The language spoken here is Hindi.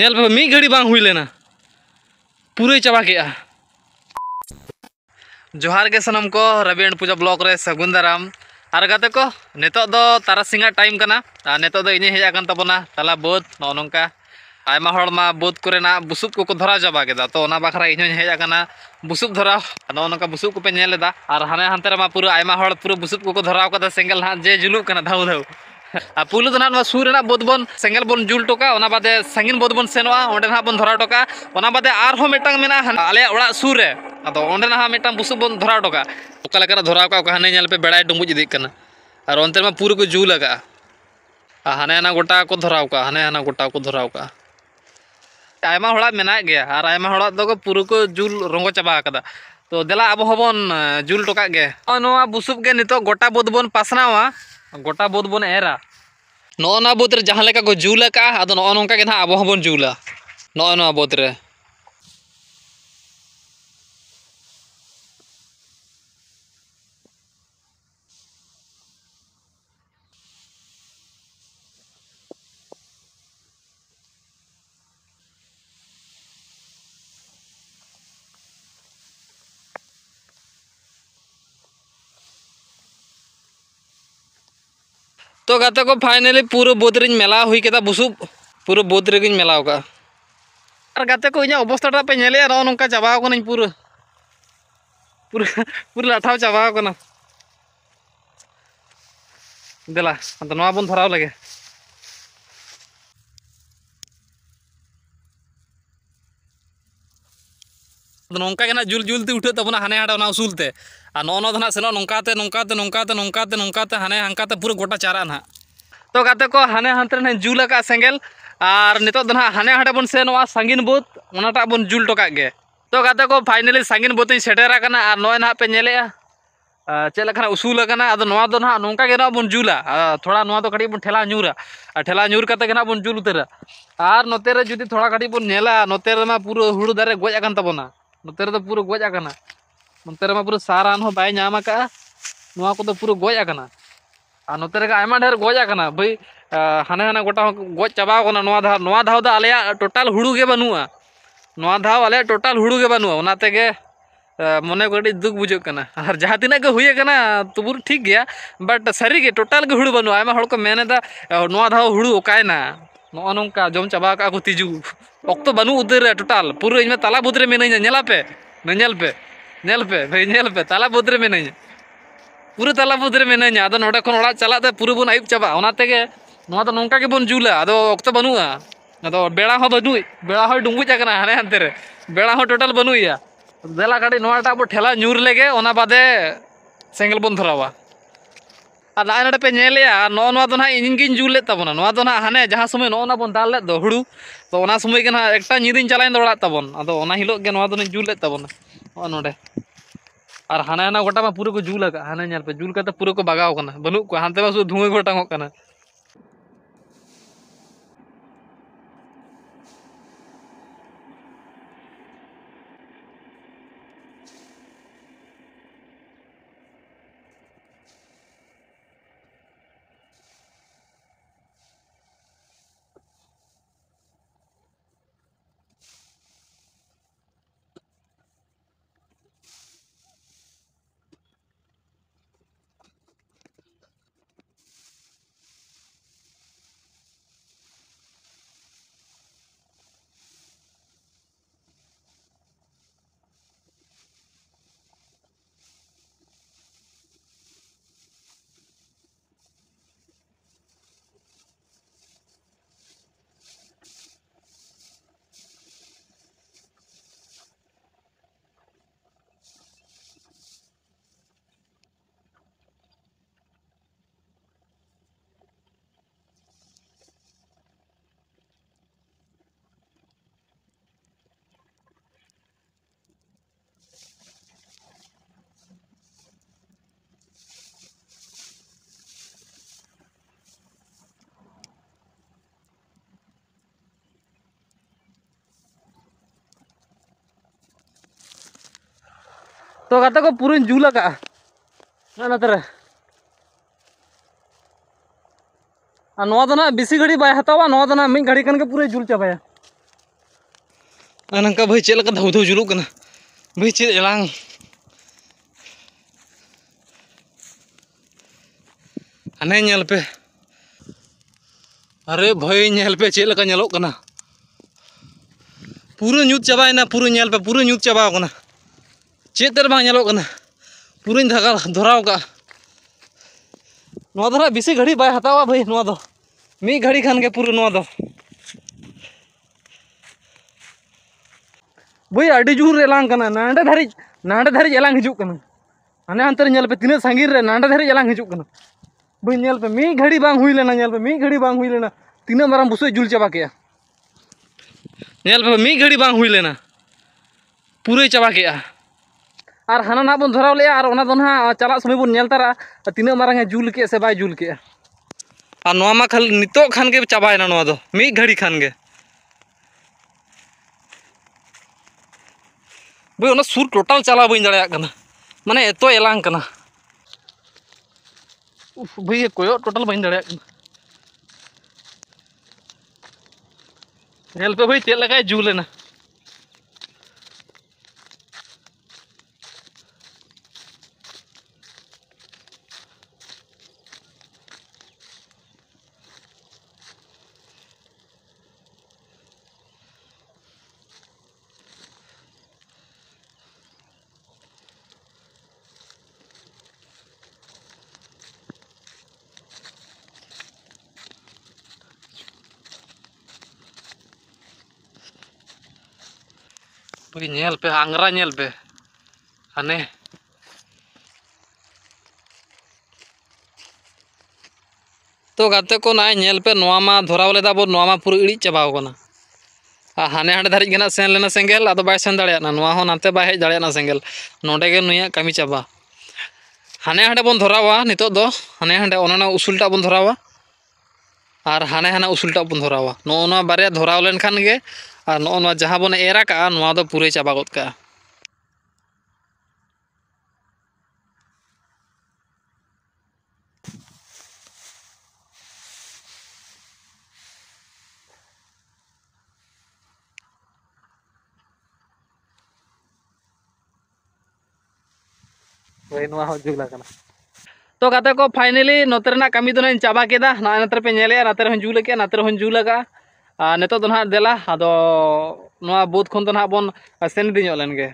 नेल पे मी घड़ी बांग हुई लेना पूरे चबा के जोहार के सनम को रवि एंड पूजा ब्लॉक रे सगुन दाराम और गाते को नेतो दो तारा सिंगा टाइम कना आ नेतो दो इने कन तबना ताला बोत नो आयमा हड़ मा बोध कोरेना बुसुब को को धरा जबा दा तो ना बाखरा इने हेज कना बुसुब धरा नो नोंका बुसुब को पे नेले दा आर हने हंते मा पूरा आयमा हड़ पूरा बुसुब को को धराव कदा सिंगल हा जे जुलु कना धाउ धाउ पोलो तो ना सुर बोद बन से बन जुल टोका बदे सांगीन बोद बन से ना बन धरा टोका बदे और अलग ओड़ा सुरे अंत ना बुसुक बन धरा टोका अकाल धरा हानेपे बड़ा डुबुज इतना और अंत में पुरे को जुल आगे हाने हाँ गोटा को धरा हाने हाँ गोटा को धरा मेना पुरे तो को जुल रंग चाबाकदा तो दिला अब हबन जुल टोका बुसुक नित गोटा बोद बन पासनावा गोटा बोद बन एरा ᱱᱚᱜᱼᱚ ᱱᱚᱣᱟ ᱵᱟᱹᱫᱽ ᱨᱮ ᱡᱟᱦᱟᱸ ᱞᱮᱠᱟ ᱠᱚ ᱡᱩᱞ ᱟᱠᱟᱜᱼᱟ ᱟᱫᱚ ᱱᱚᱜᱼᱚ ᱱᱚᱝᱠᱟ ᱜᱮ ᱱᱟᱦᱟᱜ ᱟᱵᱚ ᱦᱚᱸᱵᱚᱱ ᱡᱩᱞᱟ ᱱᱚᱜᱼᱚ ᱱᱚᱣᱟ ᱵᱟᱹᱫᱽ ᱨᱮ तो गाते को फाइनली पूरा रही मेला हुई के बुसुब पूरा बोदरिंग मेला और गाते को इन अवस्था पे नेले रो नंका चाबा कोना लाठा पूरा देला अंत बन धराव लगे नौका के जुल जुलते उठे तब हाने हाँ उसूलते ना से नौकाते नौकाते नौकाते नौकाते नौकाते हाने हांकाते पूरा गोटा चारा ना तो गाते को हाने हाँ ना जुल का सेंगल और नित ना हाने हाँ बन से सांगीन बोध ओनाटा बन जुल के तो गाते को फाइनली सांगीन बोध सेटेर नए ना पे नेले चेलखा उसूल ना नौका ना बन जुला थोड़ा ना तो कटी बन ठेला नुरा ठेला नुर करते ना बन जुल उतरा और नोते जुदी थोड़ा कटी बन नेला नोते पूरा हूड़ दारे गजन तबना पुरु गज पूरा पुरु सारान बम का पुरु गज आना नाम ढेर गज आना बी हाने हाने गोटा गज चाबा दौ तो अलिया टोटाल हूड़ू बनूगा ना दौ अलिया टोटाल हूड़ू बनूगा मन को दुख बुझेना जहाँ तीन होना तबुर ठीक है बट सारी टोटाल हूड़ू बनूगा मेनेदा दौ हूड़ू अकायना नौ नौका जम चाबा तीजू वक्त बनू उधर टोटल पूरे में तला बुद्रे में पे नल पे नल पे नल पे तला बुद्रे में पूरे तला बुद्रे में नोड़े खन चलाते पूरे बन आयु चाबाते नौका बन जुला अक्त बनू अब बेड़ा बनू बेड़ा डूबुजा हाने हाते बेड़ा टोटल बनू दिला ठेला नूर लेगे बदे सेंगल बन धरावा और पे ना पे ना इन जुल लेना ना हाने जहाँ समय नोना बन दाल लेद हूँ तो समय के ना एक निदी चलाइन दौड़ा तबन अदा हिलोगे जुल लेना नोड़े और हाना हाना गोटा पूरे को जुल हाने पे जुल पूरे को बगावना बनू को हाते शुद्ध धुआं गोटांगा तो गाते को पूरे जू लगा ना बीस बेसि घड़ी बै हतावा मिड घड़ी के पूरे जुल चाबाया नाका भाई चेक धौ धौ जुलूक भाई चेक एलांग हने पे अरे भाई पे चेक पूरा नुत पूरे पूरा पे चेतर तर पूरी धगा धराव का हाँ बीस घड़ी बै हतावा भाई नोदा मी घड़ी खान के पूरा नोदा भाई अभी जोर एलांग नाडे धारी नाडे धारी एलांग हिजुक कना हने अंतर नेल पे तीन सांगीर नाडे धारी एलांग हिजुक कना पे मी घड़ी बांग हुई लेना पे मी घड़ी बांग हुई लेना तीन मारा बुस जुल चाबा के मी घड़ी बांग हुई लेना पूरे चाबा के और हाँ ना बोन धराव लेना ना चला समय बनतारा तना मारा जुल के से बै जुल के खाली नित खान चाबाद मिट घड़ी खान बना सुर टोटाल चला बी दिन मैं एत एलांग भैया कय टोटाल बी दिन हेल्पे भाई चल लगा ᱧел ペ आंगरा ᱧел ペ আনে তো গাতে কো নাই ᱧел ペ নোৱা মা ধৰাৱলে দাৱো নোৱা মা পুৰ ইৰি চাবাওকনা আ হাঁনে হাঁডে ধৰিন গনা সেনলেনা سنگেল আতো বাই সেন দাৰিয়ানা নোৱা হোন আনতে বাইহে দাৰিয়ানা سنگেল নডে গে নুইয়া কামি চাবা হাঁনে হাঁডে বন ধৰাৱা নিতো দ হাঁনে হাঁডে অননা উসুলটা বন ধৰাৱা আর হাঁনে হাঁনা উসুলটা বন ধৰাৱা নোৱনা বৰিয়া ধৰাৱলেন খান গে और ना जहाँ बन एर पुरे चाबा गोद तो को फाइनली नोते कमी तो ना चाबा के ना नाते पे नाते जुल के नाते जुल का ᱟᱨ ᱱᱤᱛᱚᱜ ᱫᱚ ᱱᱟᱦᱟᱜ ᱫᱮᱞᱟ ᱟᱫᱚ ᱱᱚᱣᱟ ᱵᱩᱛ ᱠᱷᱚᱱ ᱫᱚ ᱱᱟᱦᱟᱜ ᱵᱚᱱ ᱥᱮᱱ ᱤᱫᱤ ᱧᱚᱜ ᱞᱮᱱᱜᱮ